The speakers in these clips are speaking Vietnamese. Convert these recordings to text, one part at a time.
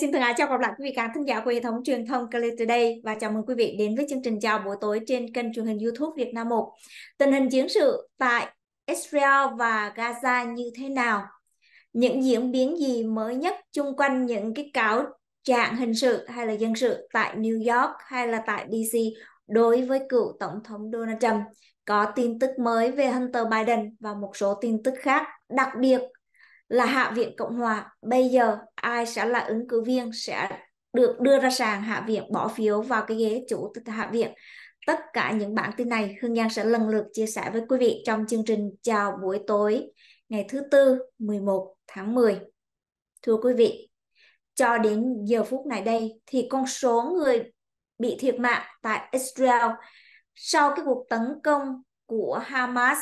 Xin thân ái chào gặp lại quý vị khán thính giả của hệ thống truyền thông Cali Today và chào mừng quý vị đến với chương trình chào buổi tối trên kênh truyền hình YouTube Việt Nam 1. Tình hình chiến sự tại Israel và Gaza như thế nào? Những diễn biến gì mới nhất chung quanh những cái cáo trạng hình sự hay là dân sự tại New York hay là tại DC đối với cựu Tổng thống Donald Trump? Có tin tức mới về Hunter Biden và một số tin tức khác. Đặc biệt là Hạ viện Cộng hòa bây giờ ai sẽ là ứng cử viên sẽ được đưa ra sàn Hạ viện bỏ phiếu vào cái ghế chủ tịch Hạ viện. Tất cả những bản tin này Hương Giang sẽ lần lượt chia sẻ với quý vị trong chương trình Chào buổi tối ngày thứ tư 11 tháng 10. Thưa quý vị, cho đến giờ phút này đây thì con số người bị thiệt mạng tại Israel sau cái cuộc tấn công của Hamas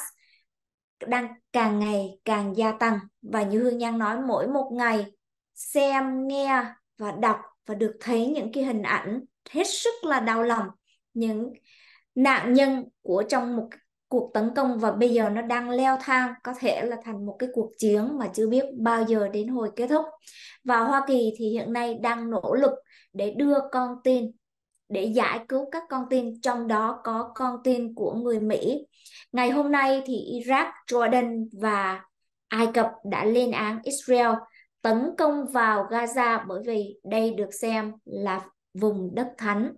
đang càng ngày càng gia tăng và như Hương Nhan nói mỗi một ngày xem, nghe và đọc và được thấy những cái hình ảnh hết sức là đau lòng những nạn nhân của trong một cuộc tấn công và bây giờ nó đang leo thang có thể là thành một cái cuộc chiến mà chưa biết bao giờ đến hồi kết thúc và Hoa Kỳ thì hiện nay đang nỗ lực để đưa con tin để giải cứu các con tin trong đó có con tin của người Mỹ. Ngày hôm nay thì Iraq, Jordan và Ai Cập đã lên án Israel tấn công vào Gaza bởi vì đây được xem là vùng đất thánh.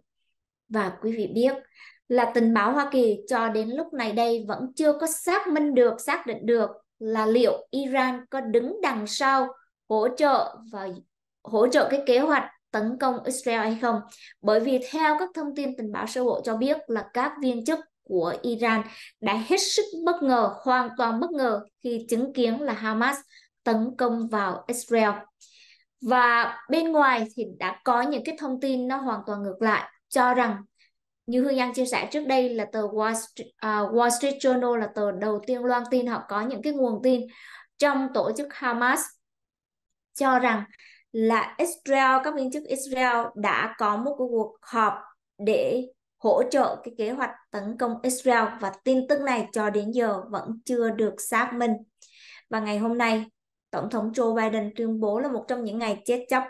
Và quý vị biết là tình báo Hoa Kỳ cho đến lúc này đây vẫn chưa có xác minh được, xác định được là liệu Iran có đứng đằng sau hỗ trợ và hỗ trợ cái kế hoạch tấn công Israel hay không. Bởi vì theo các thông tin tình báo sơ bộ cho biết là các viên chức của Iran đã hết sức bất ngờ, hoàn toàn bất ngờ khi chứng kiến là Hamas tấn công vào Israel. Và bên ngoài thì đã có những cái thông tin nó hoàn toàn ngược lại, cho rằng như Hương Giang chia sẻ trước đây là tờ Wall Street, uh, Wall Street Journal là tờ đầu tiên loan tin họ có những cái nguồn tin trong tổ chức Hamas cho rằng là Israel các viên chức Israel đã có một cuộc họp để hỗ trợ cái kế hoạch tấn công Israel và tin tức này cho đến giờ vẫn chưa được xác minh. Và ngày hôm nay, Tổng thống Joe Biden tuyên bố là một trong những ngày chết chóc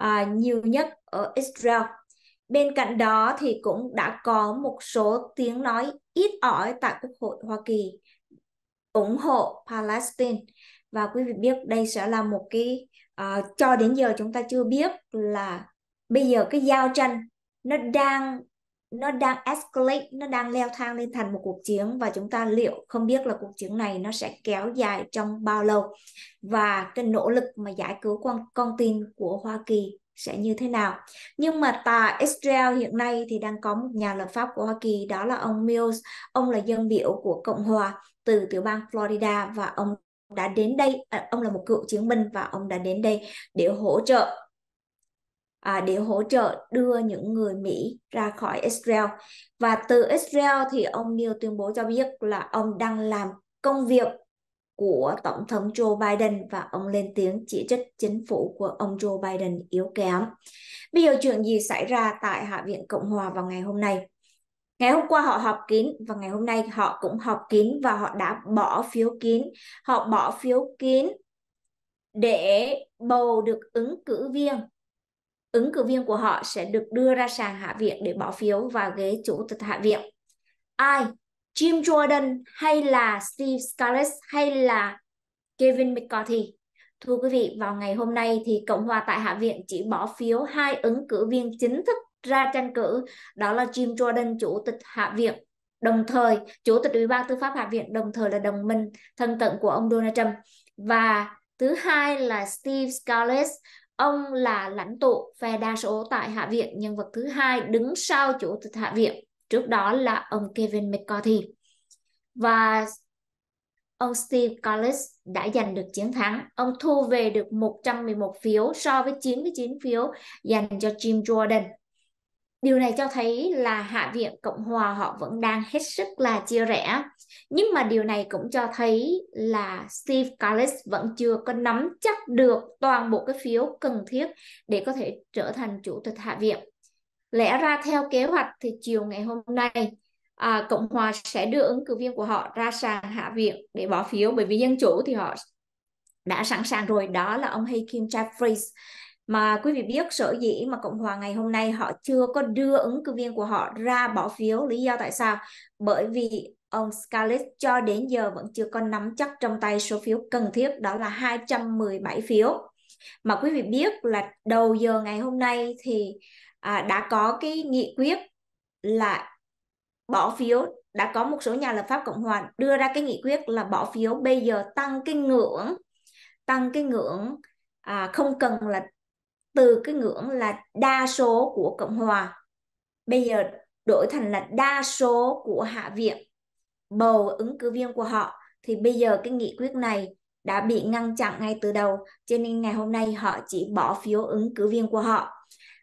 uh, nhiều nhất ở Israel. Bên cạnh đó thì cũng đã có một số tiếng nói ít ỏi tại Quốc hội Hoa Kỳ ủng hộ Palestine và quý vị biết đây sẽ là một cái uh, cho đến giờ chúng ta chưa biết là bây giờ cái giao tranh nó đang nó đang escalate nó đang leo thang lên thành một cuộc chiến và chúng ta liệu không biết là cuộc chiến này nó sẽ kéo dài trong bao lâu và cái nỗ lực mà giải cứu con con tin của Hoa Kỳ sẽ như thế nào nhưng mà tại Israel hiện nay thì đang có một nhà lập pháp của Hoa Kỳ đó là ông Mills ông là dân biểu của Cộng hòa từ tiểu bang Florida và ông đã đến đây à, ông là một cựu chiến binh và ông đã đến đây để hỗ trợ à, để hỗ trợ đưa những người Mỹ ra khỏi Israel và từ Israel thì ông Neil tuyên bố cho biết là ông đang làm công việc của tổng thống Joe Biden và ông lên tiếng chỉ trích chính phủ của ông Joe Biden yếu kém. Bây giờ chuyện gì xảy ra tại Hạ viện Cộng hòa vào ngày hôm nay? Ngày hôm qua họ họp kín và ngày hôm nay họ cũng họp kín và họ đã bỏ phiếu kín. Họ bỏ phiếu kín để bầu được ứng cử viên. Ứng cử viên của họ sẽ được đưa ra sàn hạ viện để bỏ phiếu vào ghế chủ tịch hạ viện. Ai? Jim Jordan hay là Steve Scalise hay là Kevin McCarthy? Thưa quý vị, vào ngày hôm nay thì Cộng hòa tại Hạ viện chỉ bỏ phiếu hai ứng cử viên chính thức ra tranh cử đó là Jim Jordan chủ tịch Hạ viện đồng thời chủ tịch Ủy ban Tư pháp Hạ viện đồng thời là đồng minh thân cận của ông Donald Trump và thứ hai là Steve Scalise ông là lãnh tụ phe đa số tại Hạ viện nhân vật thứ hai đứng sau chủ tịch Hạ viện trước đó là ông Kevin McCarthy và ông Steve Scalise đã giành được chiến thắng. Ông thu về được 111 phiếu so với 99 phiếu dành cho Jim Jordan. Điều này cho thấy là Hạ viện Cộng hòa họ vẫn đang hết sức là chia rẽ. Nhưng mà điều này cũng cho thấy là Steve Scalise vẫn chưa có nắm chắc được toàn bộ cái phiếu cần thiết để có thể trở thành chủ tịch Hạ viện. Lẽ ra theo kế hoạch thì chiều ngày hôm nay à, Cộng hòa sẽ đưa ứng cử viên của họ ra sàn Hạ viện để bỏ phiếu bởi vì dân chủ thì họ đã sẵn sàng rồi đó là ông Hakeem Jeffries mà quý vị biết sở dĩ mà cộng hòa ngày hôm nay họ chưa có đưa ứng cử viên của họ ra bỏ phiếu lý do tại sao bởi vì ông Scalise cho đến giờ vẫn chưa có nắm chắc trong tay số phiếu cần thiết đó là 217 phiếu mà quý vị biết là đầu giờ ngày hôm nay thì à, đã có cái nghị quyết là bỏ phiếu đã có một số nhà lập pháp cộng hòa đưa ra cái nghị quyết là bỏ phiếu bây giờ tăng cái ngưỡng tăng cái ngưỡng à, không cần là từ cái ngưỡng là đa số của Cộng hòa bây giờ đổi thành là đa số của Hạ viện bầu ứng cử viên của họ thì bây giờ cái nghị quyết này đã bị ngăn chặn ngay từ đầu cho nên ngày hôm nay họ chỉ bỏ phiếu ứng cử viên của họ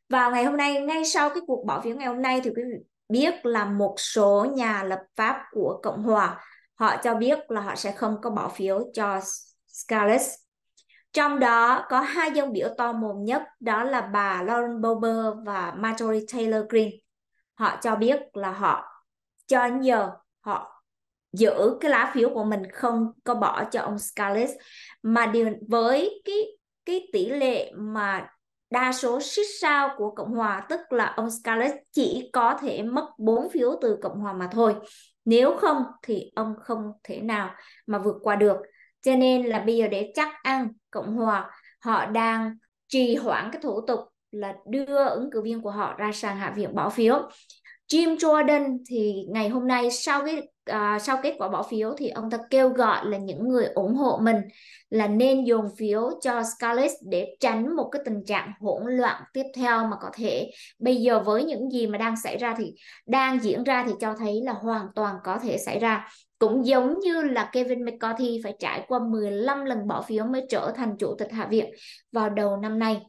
vào ngày hôm nay ngay sau cái cuộc bỏ phiếu ngày hôm nay thì quý vị biết là một số nhà lập pháp của cộng hòa họ cho biết là họ sẽ không có bỏ phiếu cho Scarlett trong đó có hai dòng biểu to mồm nhất đó là bà Lauren Bober và Marjorie Taylor Greene. Họ cho biết là họ cho nhờ họ giữ cái lá phiếu của mình không có bỏ cho ông Scalise mà điều với cái cái tỷ lệ mà đa số xích sao của Cộng hòa tức là ông Scalise chỉ có thể mất 4 phiếu từ Cộng hòa mà thôi. Nếu không thì ông không thể nào mà vượt qua được cho nên là bây giờ để chắc ăn cộng hòa họ đang trì hoãn cái thủ tục là đưa ứng cử viên của họ ra sàn hạ viện bỏ phiếu Jim Jordan thì ngày hôm nay sau cái à, sau kết quả bỏ phiếu thì ông ta kêu gọi là những người ủng hộ mình là nên dồn phiếu cho Scarlett để tránh một cái tình trạng hỗn loạn tiếp theo mà có thể bây giờ với những gì mà đang xảy ra thì đang diễn ra thì cho thấy là hoàn toàn có thể xảy ra cũng giống như là Kevin McCarthy phải trải qua 15 lần bỏ phiếu mới trở thành chủ tịch Hạ viện vào đầu năm nay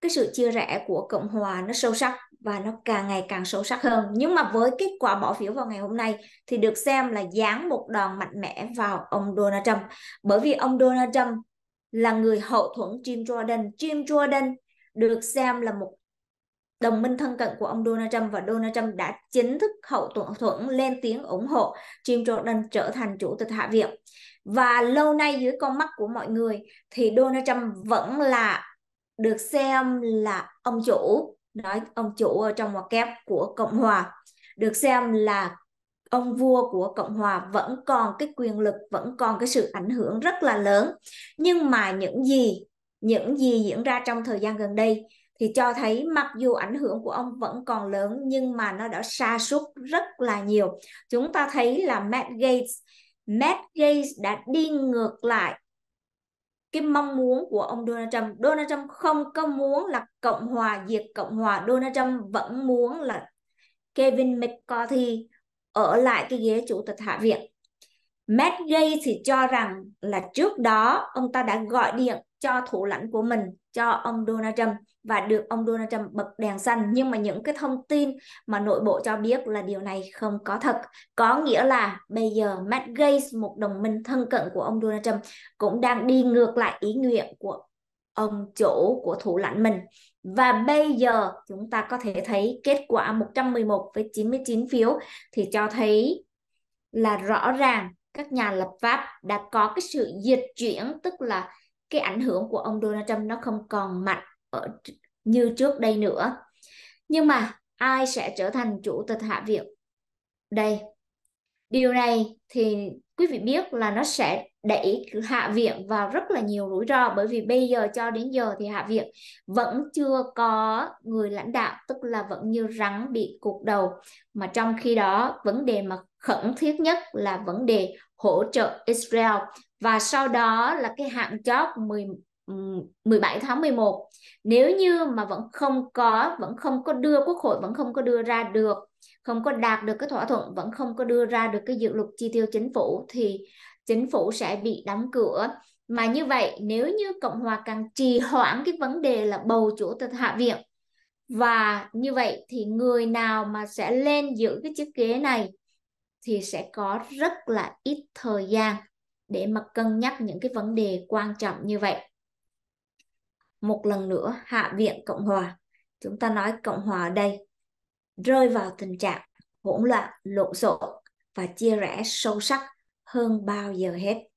cái sự chia rẽ của Cộng hòa nó sâu sắc và nó càng ngày càng sâu sắc hơn nhưng mà với kết quả bỏ phiếu vào ngày hôm nay thì được xem là dán một đòn mạnh mẽ vào ông Donald Trump bởi vì ông Donald Trump là người hậu thuẫn Jim Jordan Jim Jordan được xem là một đồng minh thân cận của ông Donald Trump và Donald Trump đã chính thức hậu thuẫn, thuẫn lên tiếng ủng hộ Jim Jordan trở thành chủ tịch Hạ viện. Và lâu nay dưới con mắt của mọi người thì Donald Trump vẫn là được xem là ông chủ đó ông chủ ở trong ngoặc kép của cộng hòa được xem là ông vua của cộng hòa vẫn còn cái quyền lực vẫn còn cái sự ảnh hưởng rất là lớn nhưng mà những gì những gì diễn ra trong thời gian gần đây thì cho thấy mặc dù ảnh hưởng của ông vẫn còn lớn nhưng mà nó đã sa sút rất là nhiều chúng ta thấy là Matt Gates Matt Gates đã đi ngược lại cái mong muốn của ông Donald Trump Donald Trump không có muốn là cộng hòa diệt cộng hòa Donald Trump vẫn muốn là Kevin McCarthy ở lại cái ghế chủ tịch hạ viện Matt Gates thì cho rằng là trước đó ông ta đã gọi điện cho thủ lãnh của mình cho ông Donald Trump và được ông Donald Trump bật đèn xanh nhưng mà những cái thông tin mà nội bộ cho biết là điều này không có thật có nghĩa là bây giờ Matt Gaetz một đồng minh thân cận của ông Donald Trump cũng đang đi ngược lại ý nguyện của ông chủ của thủ lãnh mình và bây giờ chúng ta có thể thấy kết quả 111 với 99 phiếu thì cho thấy là rõ ràng các nhà lập pháp đã có cái sự dịch chuyển tức là cái ảnh hưởng của ông Donald Trump nó không còn mạnh ở như trước đây nữa nhưng mà ai sẽ trở thành chủ tịch hạ viện đây điều này thì quý vị biết là nó sẽ đẩy hạ viện vào rất là nhiều rủi ro bởi vì bây giờ cho đến giờ thì hạ viện vẫn chưa có người lãnh đạo tức là vẫn như rắn bị cụt đầu mà trong khi đó vấn đề mà khẩn thiết nhất là vấn đề hỗ trợ Israel và sau đó là cái hạn chót 10, 17 ừ, tháng 11 nếu như mà vẫn không có vẫn không có đưa quốc hội vẫn không có đưa ra được không có đạt được cái thỏa thuận vẫn không có đưa ra được cái dự luật chi tiêu chính phủ thì chính phủ sẽ bị đóng cửa mà như vậy nếu như cộng hòa càng trì hoãn cái vấn đề là bầu chủ tịch hạ viện và như vậy thì người nào mà sẽ lên giữ cái chiếc ghế này thì sẽ có rất là ít thời gian để mà cân nhắc những cái vấn đề quan trọng như vậy một lần nữa hạ viện cộng hòa chúng ta nói cộng hòa ở đây rơi vào tình trạng hỗn loạn lộn xộn và chia rẽ sâu sắc hơn bao giờ hết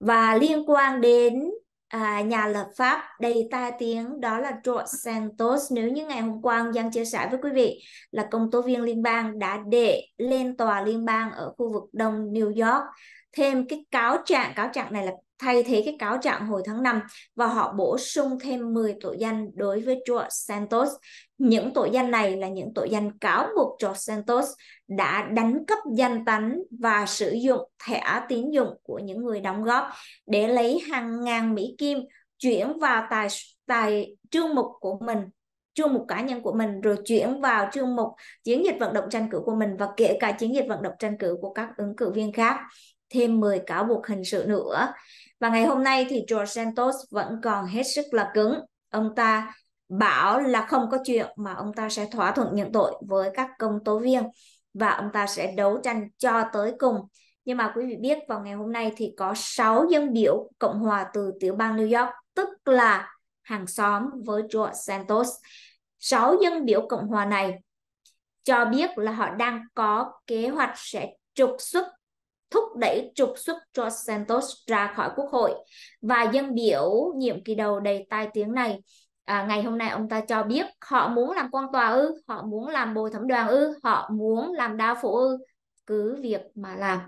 và liên quan đến à, nhà lập pháp đầy tai tiếng đó là George Santos nếu như ngày hôm qua Giang chia sẻ với quý vị là công tố viên liên bang đã đệ lên tòa liên bang ở khu vực đông New York thêm cái cáo trạng cáo trạng này là thay thế cái cáo trạng hồi tháng 5 và họ bổ sung thêm 10 tội danh đối với George Santos. Những tội danh này là những tội danh cáo buộc George Santos đã đánh cắp danh tánh và sử dụng thẻ tín dụng của những người đóng góp để lấy hàng ngàn Mỹ Kim chuyển vào tài tài trương mục của mình chương mục cá nhân của mình rồi chuyển vào chương mục chiến dịch vận động tranh cử của mình và kể cả chiến dịch vận động tranh cử của các ứng cử viên khác thêm 10 cáo buộc hình sự nữa. Và ngày hôm nay thì George Santos vẫn còn hết sức là cứng. Ông ta bảo là không có chuyện mà ông ta sẽ thỏa thuận nhận tội với các công tố viên và ông ta sẽ đấu tranh cho tới cùng. Nhưng mà quý vị biết vào ngày hôm nay thì có 6 dân biểu Cộng hòa từ tiểu bang New York, tức là hàng xóm với George Santos. 6 dân biểu Cộng hòa này cho biết là họ đang có kế hoạch sẽ trục xuất thúc đẩy trục xuất George Santos ra khỏi quốc hội và dân biểu nhiệm kỳ đầu đầy tai tiếng này à, ngày hôm nay ông ta cho biết họ muốn làm quan tòa ư họ muốn làm bồi thẩm đoàn ư họ muốn làm đa phủ ư cứ việc mà làm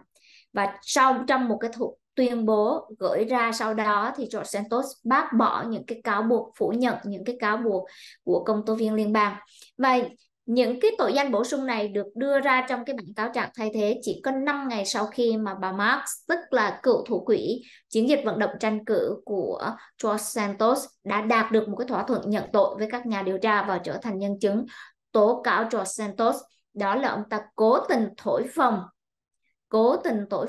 và sau trong một cái thủ, tuyên bố gửi ra sau đó thì George Santos bác bỏ những cái cáo buộc phủ nhận những cái cáo buộc của công tố viên liên bang và những cái tội danh bổ sung này được đưa ra trong cái bản cáo trạng thay thế chỉ có 5 ngày sau khi mà bà Marx, tức là cựu thủ quỹ chiến dịch vận động tranh cử của George Santos đã đạt được một cái thỏa thuận nhận tội với các nhà điều tra và trở thành nhân chứng tố cáo George Santos. Đó là ông ta cố tình thổi phồng, cố tình thổi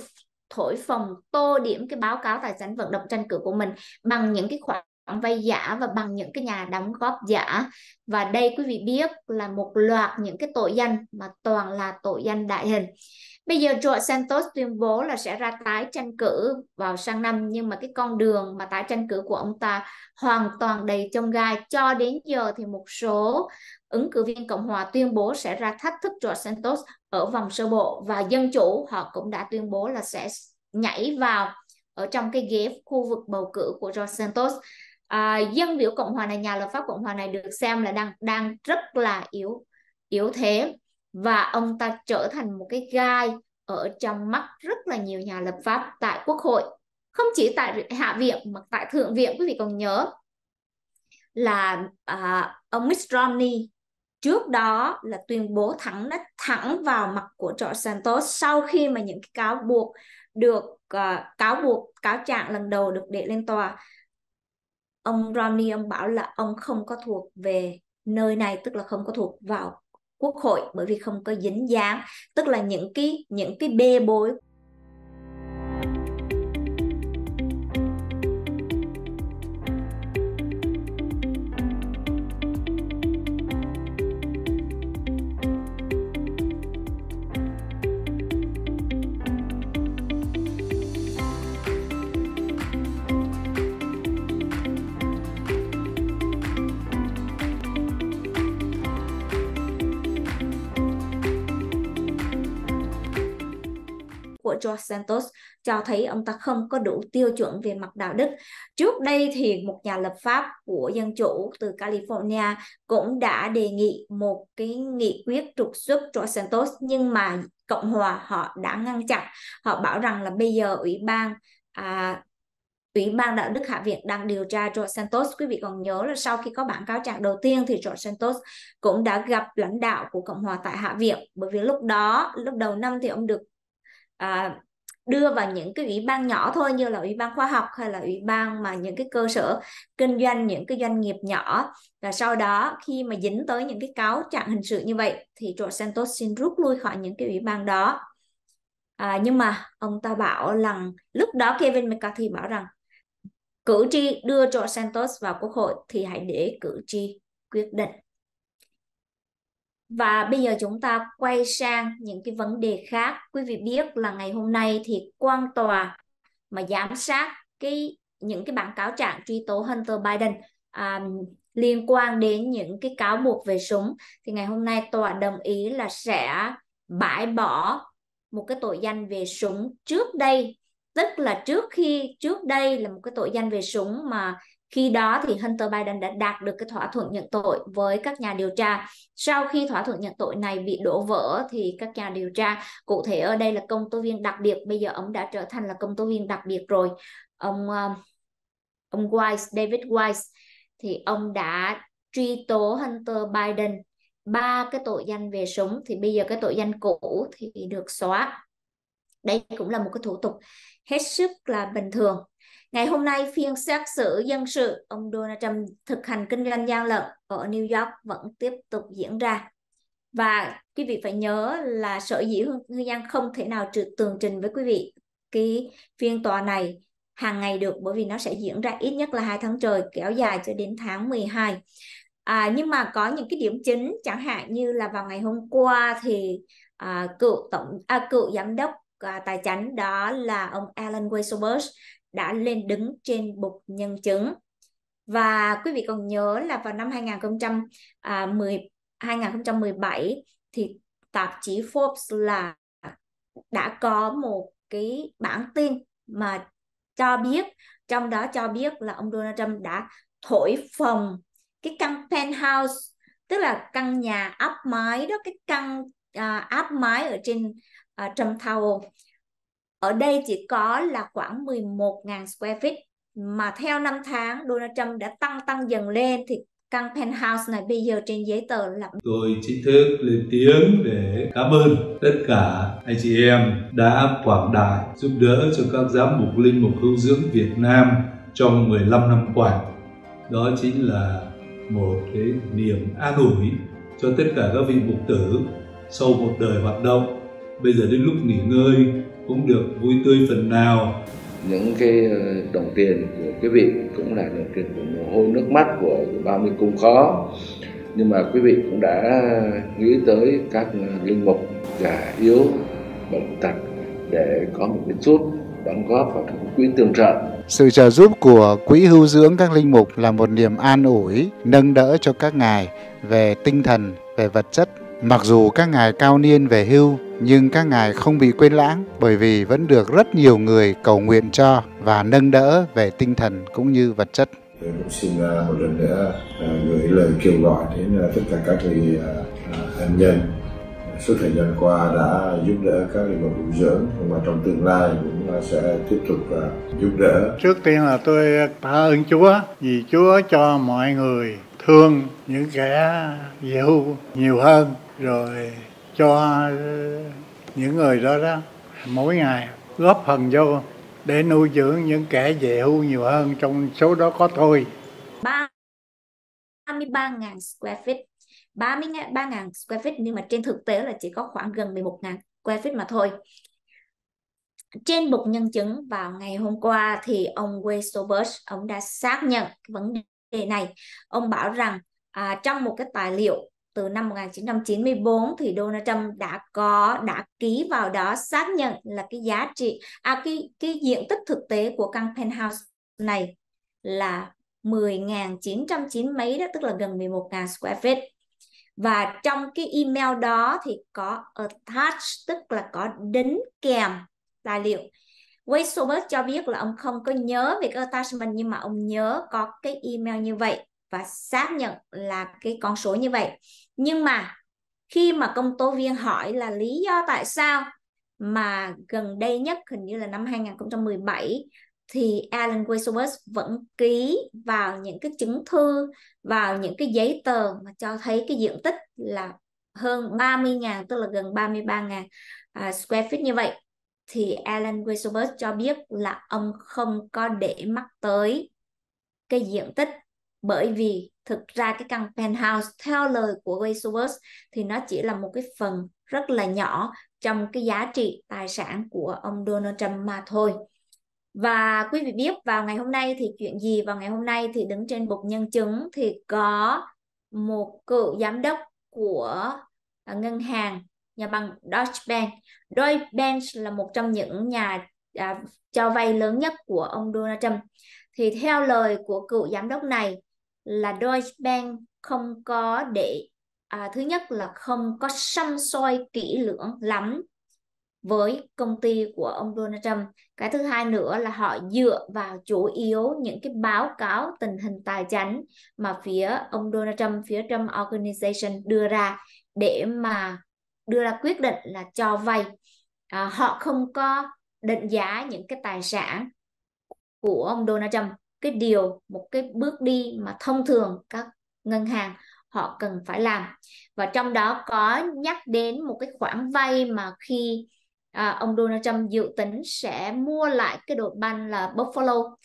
thổi phồng tô điểm cái báo cáo tài sản vận động tranh cử của mình bằng những cái khoản khoản ờ, vay giả và bằng những cái nhà đóng góp giả và đây quý vị biết là một loạt những cái tội danh mà toàn là tội danh đại hình bây giờ George Santos tuyên bố là sẽ ra tái tranh cử vào sang năm nhưng mà cái con đường mà tái tranh cử của ông ta hoàn toàn đầy trong gai cho đến giờ thì một số ứng cử viên Cộng hòa tuyên bố sẽ ra thách thức George Santos ở vòng sơ bộ và dân chủ họ cũng đã tuyên bố là sẽ nhảy vào ở trong cái ghế khu vực bầu cử của George Santos à, dân biểu cộng hòa này nhà lập pháp cộng hòa này được xem là đang đang rất là yếu yếu thế và ông ta trở thành một cái gai ở trong mắt rất là nhiều nhà lập pháp tại quốc hội không chỉ tại hạ viện mà tại thượng viện quý vị còn nhớ là à, ông Mitt Romney trước đó là tuyên bố thẳng đã thẳng vào mặt của George Santos sau khi mà những cái cáo buộc được uh, cáo buộc cáo trạng lần đầu được đệ lên tòa ông Romney ông bảo là ông không có thuộc về nơi này tức là không có thuộc vào quốc hội bởi vì không có dính dáng tức là những cái những cái bê bối của George Santos cho thấy ông ta không có đủ tiêu chuẩn về mặt đạo đức. Trước đây thì một nhà lập pháp của dân chủ từ California cũng đã đề nghị một cái nghị quyết trục xuất George Santos nhưng mà Cộng hòa họ đã ngăn chặn. Họ bảo rằng là bây giờ ủy ban à, Ủy ban đạo đức Hạ viện đang điều tra George Santos. Quý vị còn nhớ là sau khi có bản cáo trạng đầu tiên thì George Santos cũng đã gặp lãnh đạo của Cộng hòa tại Hạ viện bởi vì lúc đó, lúc đầu năm thì ông được à, đưa vào những cái ủy ban nhỏ thôi như là ủy ban khoa học hay là ủy ban mà những cái cơ sở kinh doanh những cái doanh nghiệp nhỏ và sau đó khi mà dính tới những cái cáo trạng hình sự như vậy thì George Santos xin rút lui khỏi những cái ủy ban đó à, nhưng mà ông ta bảo rằng lúc đó Kevin McCarthy bảo rằng cử tri đưa George Santos vào quốc hội thì hãy để cử tri quyết định và bây giờ chúng ta quay sang những cái vấn đề khác. Quý vị biết là ngày hôm nay thì quan tòa mà giám sát cái những cái bản cáo trạng truy tố Hunter Biden à, liên quan đến những cái cáo buộc về súng thì ngày hôm nay tòa đồng ý là sẽ bãi bỏ một cái tội danh về súng trước đây tức là trước khi trước đây là một cái tội danh về súng mà khi đó thì Hunter Biden đã đạt được cái thỏa thuận nhận tội với các nhà điều tra. Sau khi thỏa thuận nhận tội này bị đổ vỡ thì các nhà điều tra, cụ thể ở đây là công tố viên đặc biệt, bây giờ ông đã trở thành là công tố viên đặc biệt rồi. Ông ờ, ông Weiss, David Weiss thì ông đã truy tố Hunter Biden ba cái tội danh về súng thì bây giờ cái tội danh cũ thì được xóa đây cũng là một cái thủ tục hết sức là bình thường Ngày hôm nay, phiên xét xử dân sự ông Donald Trump thực hành kinh doanh gian lận ở New York vẫn tiếp tục diễn ra. Và quý vị phải nhớ là sở dĩ Hương Giang không thể nào trừ tường trình với quý vị cái phiên tòa này hàng ngày được bởi vì nó sẽ diễn ra ít nhất là hai tháng trời kéo dài cho đến tháng 12. À, nhưng mà có những cái điểm chính chẳng hạn như là vào ngày hôm qua thì à, cựu tổng à, cựu giám đốc à, tài chính đó là ông Alan Weisselberg đã lên đứng trên bục nhân chứng. Và quý vị còn nhớ là vào năm 2010, 2017 à, thì tạp chí Forbes là đã có một cái bản tin mà cho biết trong đó cho biết là ông Donald Trump đã thổi phồng cái căn penthouse tức là căn nhà áp mái đó cái căn uh, áp mái ở trên uh, Trump Tower ở đây chỉ có là khoảng 11.000 square feet mà theo năm tháng Donald Trump đã tăng tăng dần lên thì căn penthouse này bây giờ trên giấy tờ là tôi chính thức lên tiếng để cảm ơn tất cả anh chị em đã quảng đại giúp đỡ cho các giám mục linh mục hữu dưỡng Việt Nam trong 15 năm qua đó chính là một cái niềm an ủi cho tất cả các vị mục tử sau một đời hoạt động bây giờ đến lúc nghỉ ngơi cũng được vui tươi phần nào những cái ờ, đồng tiền của quý vị cũng là đồng tiền của mồ hôi nước mắt của bao mươi cung khó nhưng mà quý vị cũng đã nghĩ tới các ờ, linh mục già yếu bệnh tật để có một cái chút đóng góp vào các quỹ tương trợ sự trợ giúp của quỹ hưu dưỡng các linh mục là một niềm an ủi nâng đỡ cho các ngài về tinh thần về vật chất Mặc dù các ngài cao niên về hưu, nhưng các ngài không bị quên lãng bởi vì vẫn được rất nhiều người cầu nguyện cho và nâng đỡ về tinh thần cũng như vật chất. Tôi cũng xin à, một lần nữa à, gửi lời kêu gọi đến à, tất cả các thầy ân nhân suốt thời gian qua đã giúp đỡ các linh mục điều dưỡng và trong tương lai cũng sẽ tiếp tục giúp đỡ. Trước tiên là tôi tạ ơn Chúa vì Chúa cho mọi người thương những kẻ dịu nhiều hơn rồi cho ờ, những người đó đó mỗi ngày góp phần vô để nuôi dưỡng những kẻ về hưu nhiều hơn trong số đó có tôi. 33.000 square feet 33.000 square feet nhưng mà trên thực tế là chỉ có khoảng gần 11.000 square feet mà thôi. Trên một nhân chứng vào ngày hôm qua thì ông Weisselberg ông đã xác nhận vấn đề này. Ông bảo rằng à, trong một cái tài liệu từ năm 1994 thì Donald Trump đã có đã ký vào đó xác nhận là cái giá trị à cái cái diện tích thực tế của căn penthouse này là 10.990 mấy đó tức là gần 11.000 square feet và trong cái email đó thì có attach tức là có đính kèm tài liệu Wade Sobert cho biết là ông không có nhớ về cái attachment nhưng mà ông nhớ có cái email như vậy và xác nhận là cái con số như vậy nhưng mà khi mà công tố viên hỏi là lý do tại sao mà gần đây nhất hình như là năm 2017 thì Alan Weisselberg vẫn ký vào những cái chứng thư vào những cái giấy tờ mà cho thấy cái diện tích là hơn 30.000 tức là gần 33.000 uh, à, square feet như vậy thì Alan Weisselberg cho biết là ông không có để mắt tới cái diện tích bởi vì thực ra cái căn penthouse theo lời của Weisowers thì nó chỉ là một cái phần rất là nhỏ trong cái giá trị tài sản của ông Donald Trump mà thôi. Và quý vị biết vào ngày hôm nay thì chuyện gì? Vào ngày hôm nay thì đứng trên bục nhân chứng thì có một cựu giám đốc của ngân hàng nhà bằng Deutsche Bank. Deutsche Bank là một trong những nhà à, cho vay lớn nhất của ông Donald Trump. Thì theo lời của cựu giám đốc này là Deutsche Bank không có để à, thứ nhất là không có xăm soi kỹ lưỡng lắm với công ty của ông Donald Trump. Cái thứ hai nữa là họ dựa vào chủ yếu những cái báo cáo tình hình tài chính mà phía ông Donald Trump, phía Trump Organization đưa ra để mà đưa ra quyết định là cho vay. À, họ không có định giá những cái tài sản của ông Donald Trump cái điều một cái bước đi mà thông thường các ngân hàng họ cần phải làm và trong đó có nhắc đến một cái khoản vay mà khi à, ông Donald Trump dự tính sẽ mua lại cái đội banh là Buffalo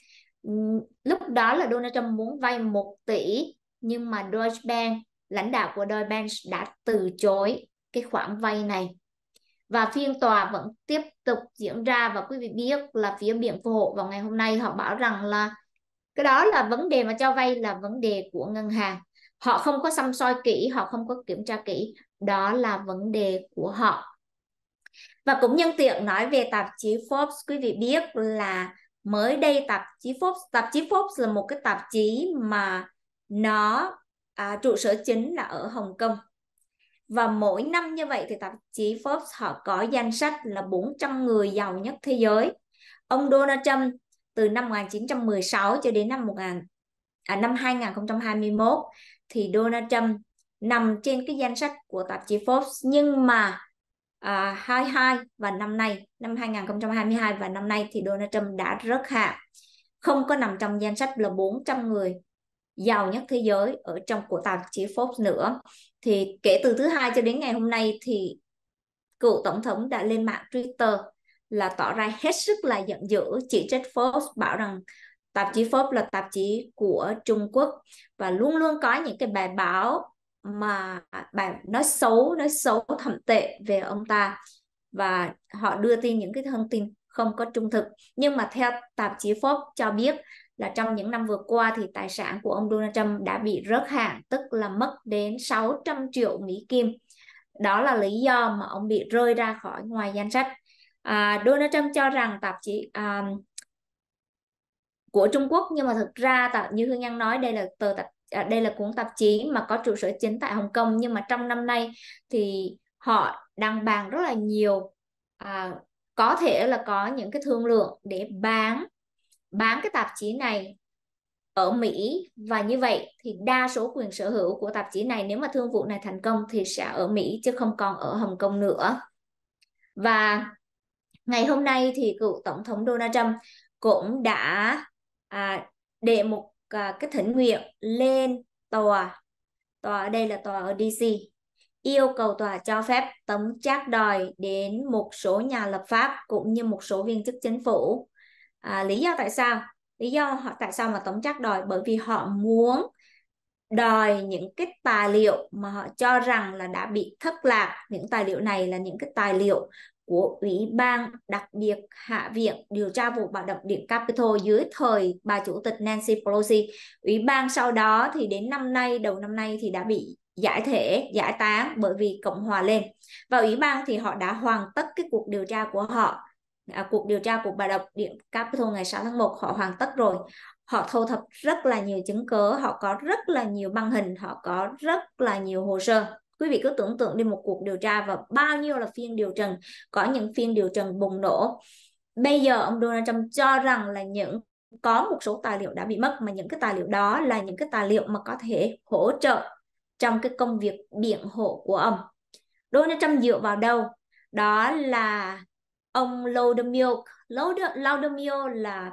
lúc đó là Donald Trump muốn vay 1 tỷ nhưng mà Deutsche Bank lãnh đạo của Deutsche Bank đã từ chối cái khoản vay này và phiên tòa vẫn tiếp tục diễn ra và quý vị biết là phía biện hộ vào ngày hôm nay họ bảo rằng là cái đó là vấn đề mà cho vay là vấn đề của ngân hàng họ không có xăm soi kỹ họ không có kiểm tra kỹ đó là vấn đề của họ và cũng nhân tiện nói về tạp chí Forbes quý vị biết là mới đây tạp chí Forbes tạp chí Forbes là một cái tạp chí mà nó à, trụ sở chính là ở Hồng Kông và mỗi năm như vậy thì tạp chí Forbes họ có danh sách là 400 người giàu nhất thế giới. Ông Donald Trump từ năm 1916 cho đến năm 1000 à, năm 2021 thì Donald Trump nằm trên cái danh sách của tạp chí Forbes nhưng mà à, 22 và năm nay năm 2022 và năm nay thì Donald Trump đã rớt hạ không có nằm trong danh sách là 400 người giàu nhất thế giới ở trong của tạp chí Forbes nữa thì kể từ thứ hai cho đến ngày hôm nay thì cựu tổng thống đã lên mạng Twitter là tỏ ra hết sức là giận dữ chỉ trích Forbes bảo rằng tạp chí Forbes là tạp chí của Trung Quốc và luôn luôn có những cái bài báo mà bài nói xấu nói xấu thậm tệ về ông ta và họ đưa tin những cái thông tin không có trung thực nhưng mà theo tạp chí Forbes cho biết là trong những năm vừa qua thì tài sản của ông Donald Trump đã bị rớt hạng tức là mất đến 600 triệu Mỹ Kim đó là lý do mà ông bị rơi ra khỏi ngoài danh sách à, Donald Trump cho rằng tạp chí à, của Trung Quốc nhưng mà thực ra tạp như Hương Nhân nói đây là tờ tạp à, đây là cuốn tạp chí mà có trụ sở chính tại Hồng Kông nhưng mà trong năm nay thì họ đang bàn rất là nhiều à, có thể là có những cái thương lượng để bán bán cái tạp chí này ở Mỹ và như vậy thì đa số quyền sở hữu của tạp chí này nếu mà thương vụ này thành công thì sẽ ở Mỹ chứ không còn ở Hồng Kông nữa và ngày hôm nay thì cựu tổng thống Donald Trump cũng đã à, đệ một à, cái thỉnh nguyện lên tòa tòa ở đây là tòa ở DC yêu cầu tòa cho phép tống trác đòi đến một số nhà lập pháp cũng như một số viên chức chính phủ à, lý do tại sao lý do họ tại sao mà tống trác đòi bởi vì họ muốn đòi những cái tài liệu mà họ cho rằng là đã bị thất lạc những tài liệu này là những cái tài liệu của Ủy ban đặc biệt Hạ viện điều tra vụ bạo động điện Capitol dưới thời bà chủ tịch Nancy Pelosi. Ủy ban sau đó thì đến năm nay, đầu năm nay thì đã bị giải thể, giải tán bởi vì Cộng hòa lên. Và Ủy ban thì họ đã hoàn tất cái cuộc điều tra của họ. À, cuộc điều tra của bà động điện Capitol ngày 6 tháng 1 họ hoàn tất rồi. Họ thu thập rất là nhiều chứng cứ, họ có rất là nhiều băng hình, họ có rất là nhiều hồ sơ quý vị cứ tưởng tượng đi một cuộc điều tra và bao nhiêu là phiên điều trần có những phiên điều trần bùng nổ bây giờ ông Donald Trump cho rằng là những có một số tài liệu đã bị mất mà những cái tài liệu đó là những cái tài liệu mà có thể hỗ trợ trong cái công việc biện hộ của ông Donald Trump dựa vào đâu đó là ông Laudemir Laudemir là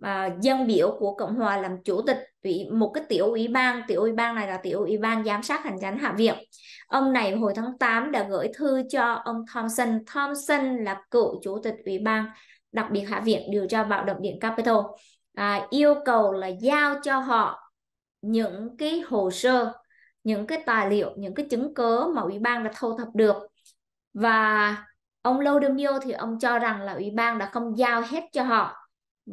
Ờ, dân biểu của cộng hòa làm chủ tịch ủy một cái tiểu ủy ban tiểu ủy ban này là tiểu ủy ban giám sát hành chánh hạ viện ông này hồi tháng 8 đã gửi thư cho ông Thompson Thompson là cựu chủ tịch ủy ban đặc biệt hạ viện điều tra bạo động điện capital à, yêu cầu là giao cho họ những cái hồ sơ những cái tài liệu những cái chứng cớ mà ủy ban đã thu thập được và ông Lodemio thì ông cho rằng là ủy ban đã không giao hết cho họ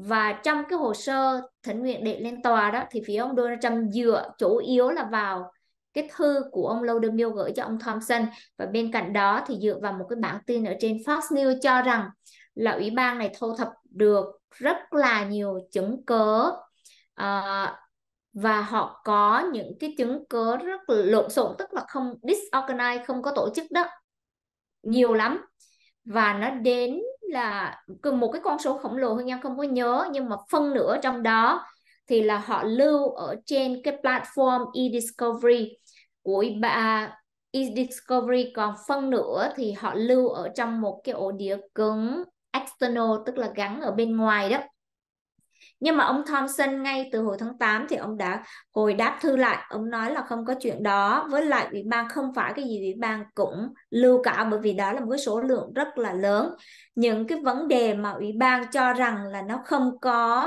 và trong cái hồ sơ thỉnh nguyện đệ lên tòa đó thì phía ông Donald Trump dựa chủ yếu là vào cái thư của ông Lauderdale gửi cho ông Thompson và bên cạnh đó thì dựa vào một cái bản tin ở trên Fox News cho rằng là ủy ban này thu thập được rất là nhiều chứng cớ uh, ờ, và họ có những cái chứng cớ rất lộn xộn tức là không disorganized không có tổ chức đó nhiều lắm và nó đến là cùng một cái con số khổng lồ hơn em không có nhớ nhưng mà phân nửa trong đó thì là họ lưu ở trên cái platform e-discovery của bà e-discovery còn phân nửa thì họ lưu ở trong một cái ổ đĩa cứng external tức là gắn ở bên ngoài đó nhưng mà ông Thompson ngay từ hồi tháng 8 thì ông đã hồi đáp thư lại ông nói là không có chuyện đó với lại ủy ban không phải cái gì ủy ban cũng lưu cả bởi vì đó là một cái số lượng rất là lớn những cái vấn đề mà ủy ban cho rằng là nó không có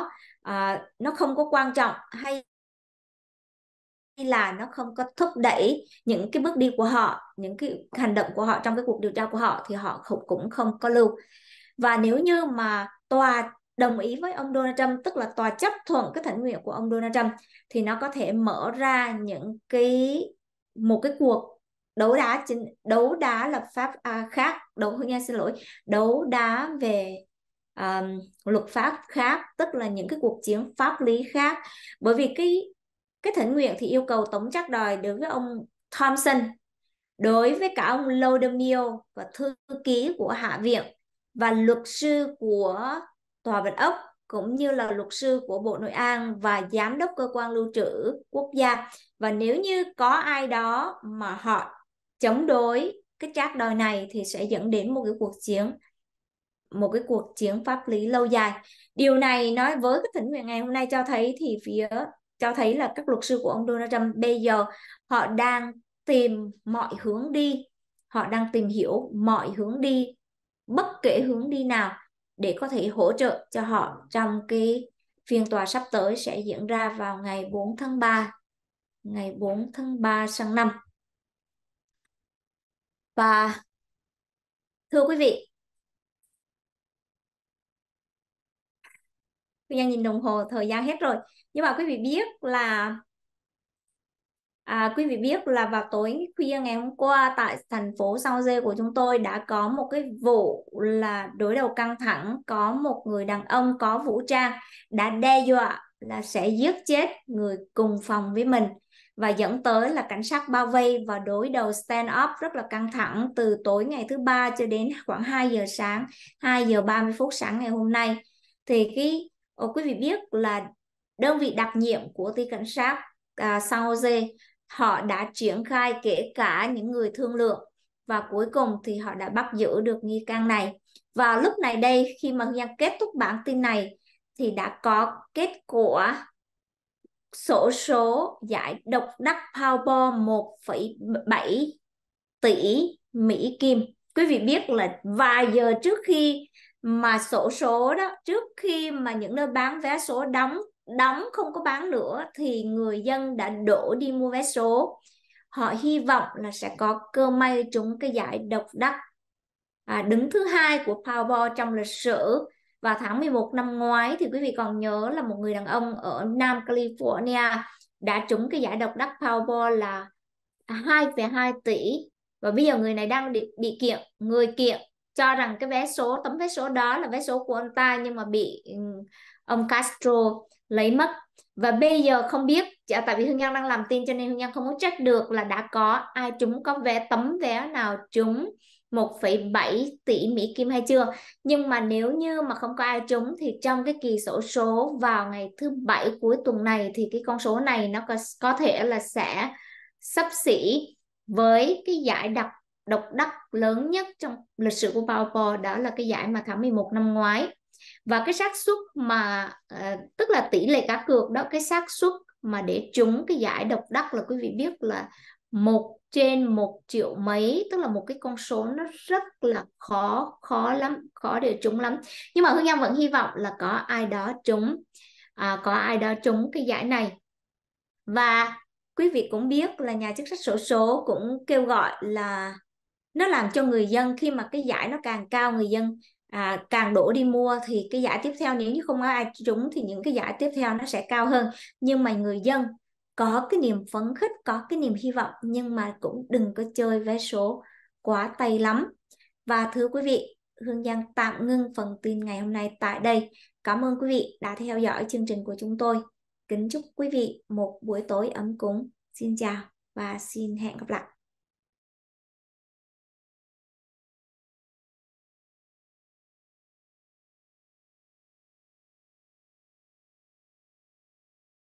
uh, nó không có quan trọng hay là nó không có thúc đẩy những cái bước đi của họ những cái hành động của họ trong cái cuộc điều tra của họ thì họ cũng không có lưu và nếu như mà tòa đồng ý với ông Donald Trump tức là tòa chấp thuận cái thỉnh nguyện của ông Donald Trump thì nó có thể mở ra những cái một cái cuộc đấu đá chính đấu đá lập pháp à, khác đấu nghe xin lỗi đấu đá về um, luật pháp khác tức là những cái cuộc chiến pháp lý khác bởi vì cái cái thỉnh nguyện thì yêu cầu tống chắc đòi đối với ông Thompson đối với cả ông Lodemio và thư ký của Hạ viện và luật sư của Tòa Bạch Ốc cũng như là luật sư của Bộ Nội an và giám đốc cơ quan lưu trữ quốc gia và nếu như có ai đó mà họ chống đối cái trác đòi này thì sẽ dẫn đến một cái cuộc chiến một cái cuộc chiến pháp lý lâu dài điều này nói với cái thỉnh nguyện ngày hôm nay cho thấy thì phía cho thấy là các luật sư của ông Donald Trump bây giờ họ đang tìm mọi hướng đi họ đang tìm hiểu mọi hướng đi bất kể hướng đi nào để có thể hỗ trợ cho họ trong cái phiên tòa sắp tới sẽ diễn ra vào ngày 4 tháng 3 ngày 4 tháng 3 sang năm và thưa quý vị Tuy nhiên nhìn đồng hồ thời gian hết rồi nhưng mà quý vị biết là À, quý vị biết là vào tối khuya ngày hôm qua tại thành phố Sao Jose của chúng tôi đã có một cái vụ là đối đầu căng thẳng có một người đàn ông có vũ trang đã đe dọa là sẽ giết chết người cùng phòng với mình và dẫn tới là cảnh sát bao vây và đối đầu stand up rất là căng thẳng từ tối ngày thứ ba cho đến khoảng 2 giờ sáng, 2 giờ 30 phút sáng ngày hôm nay. Thì cái ờ, quý vị biết là đơn vị đặc nhiệm của ty cảnh sát à, San Jose họ đã triển khai kể cả những người thương lượng và cuối cùng thì họ đã bắt giữ được nghi can này và lúc này đây khi mà Hương Giang kết thúc bản tin này thì đã có kết quả sổ số giải độc đắc Powerball 1,7 tỷ Mỹ Kim. Quý vị biết là vài giờ trước khi mà sổ số đó, trước khi mà những nơi bán vé số đóng đóng không có bán nữa thì người dân đã đổ đi mua vé số họ hy vọng là sẽ có cơ may trúng cái giải độc đắc à, đứng thứ hai của Powerball trong lịch sử và tháng 11 năm ngoái thì quý vị còn nhớ là một người đàn ông ở Nam California đã trúng cái giải độc đắc Powerball là 2,2 tỷ và bây giờ người này đang bị, bị kiện người kiện cho rằng cái vé số tấm vé số đó là vé số của ông ta nhưng mà bị ừ, ông Castro lấy mất và bây giờ không biết tại vì hương nhân đang làm tin cho nên hương nhân không có chắc được là đã có ai chúng có vé tấm vé nào chúng 1,7 tỷ Mỹ Kim hay chưa nhưng mà nếu như mà không có ai trúng thì trong cái kỳ sổ số vào ngày thứ bảy cuối tuần này thì cái con số này nó có, có thể là sẽ sắp xỉ với cái giải đặc độc đắc lớn nhất trong lịch sử của Powerball đó là cái giải mà tháng 11 năm ngoái và cái xác suất mà ờ, tức là tỷ lệ cá cược đó cái xác suất mà để trúng cái giải độc đắc là quý vị biết là một trên một triệu mấy tức là một cái con số nó rất là khó khó lắm khó để trúng lắm nhưng mà hương em vẫn hy vọng là có ai đó trúng à, có ai đó trúng cái giải này và quý vị cũng biết là nhà chức trách sổ số cũng kêu gọi là nó làm cho người dân khi mà cái giải nó càng cao người dân à, càng đổ đi mua thì cái giải tiếp theo nếu như không có ai trúng thì những cái giải tiếp theo nó sẽ cao hơn nhưng mà người dân có cái niềm phấn khích có cái niềm hy vọng nhưng mà cũng đừng có chơi vé số quá tay lắm và thưa quý vị Hương Giang tạm ngưng phần tin ngày hôm nay tại đây cảm ơn quý vị đã theo dõi chương trình của chúng tôi kính chúc quý vị một buổi tối ấm cúng xin chào và xin hẹn gặp lại